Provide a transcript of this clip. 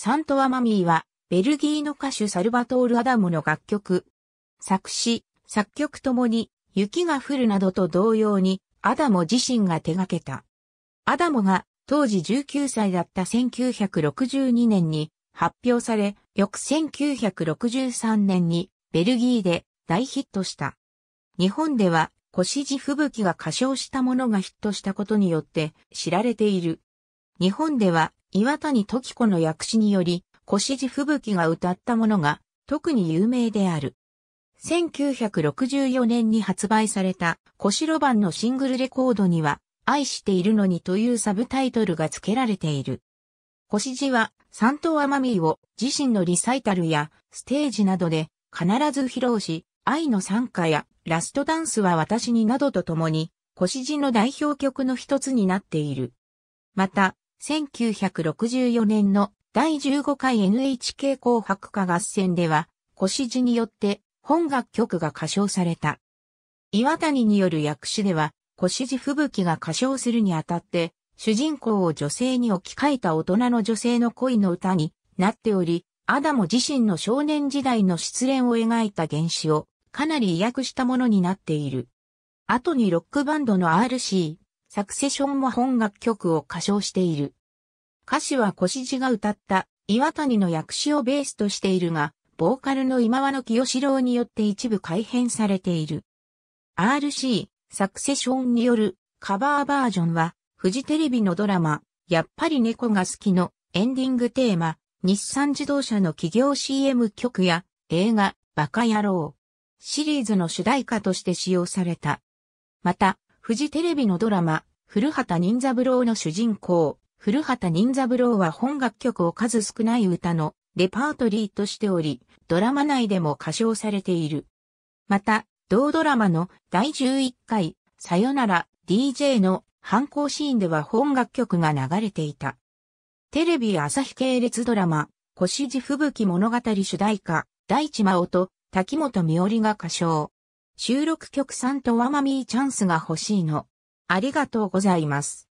サントアマミーは、ベルギーの歌手サルバトール・アダムの楽曲。作詞、作曲ともに、雪が降るなどと同様に、アダモ自身が手掛けた。アダモが、当時19歳だった1962年に発表され、翌1963年にベルギーで大ヒットした。日本では、越路吹雪が歌唱したものがヒットしたことによって知られている。日本では岩谷時子の訳詞により、越路吹雪が歌ったものが特に有名である。1964年に発売された、小城版のシングルレコードには、愛しているのにというサブタイトルが付けられている。腰地は、三島天海を自身のリサイタルやステージなどで必ず披露し、愛の参加やラストダンスは私になどと共に、腰地の代表曲の一つになっている。また、1964年の第15回 NHK 紅白歌合戦では、腰地によって本楽曲が歌唱された。岩谷による訳詞では、腰地吹雪が歌唱するにあたって、主人公を女性に置き換えた大人の女性の恋の歌になっており、アダモ自身の少年時代の失恋を描いた原詞をかなり意訳したものになっている。後にロックバンドの RC、サクセションも本楽曲を歌唱している。歌詞は小路が歌った岩谷の訳詞をベースとしているが、ボーカルの今和の清志郎によって一部改編されている。RC、サクセションによるカバーバージョンは、フジテレビのドラマ、やっぱり猫が好きのエンディングテーマ、日産自動車の企業 CM 曲や映画、バカ野郎シリーズの主題歌として使用された。また、フジテレビのドラマ、古畑任三郎の主人公、古畑任三郎は本楽曲を数少ない歌のレパートリーとしており、ドラマ内でも歌唱されている。また、同ドラマの第11回、さよなら DJ の反抗シーンでは本楽曲が流れていた。テレビ朝日系列ドラマ、腰地吹雪物語主題歌、大地真央と滝本美織が歌唱。収録曲さんとワマミーチャンスが欲しいの。ありがとうございます。